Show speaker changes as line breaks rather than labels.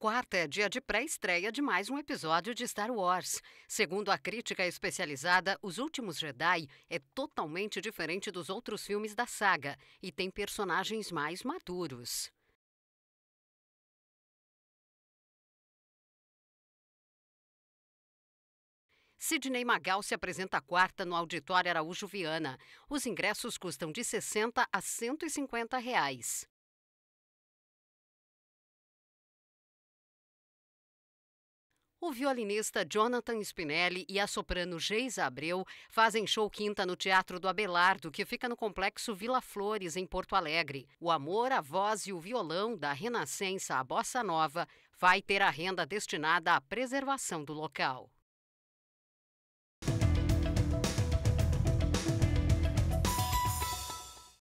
Quarta é dia de pré-estreia de mais um episódio de Star Wars. Segundo a crítica
especializada, Os Últimos Jedi é totalmente diferente dos outros filmes da saga
e tem personagens mais maduros. Sidney
Magal se apresenta quarta no Auditório Araújo Viana. Os ingressos custam de 60
a 150 reais. O violinista Jonathan Spinelli e a
soprano Geisa Abreu fazem show quinta no Teatro do Abelardo, que fica no complexo Vila Flores, em Porto Alegre. O amor, a voz e o violão da Renascença à Bossa Nova vai ter a renda destinada à preservação do local.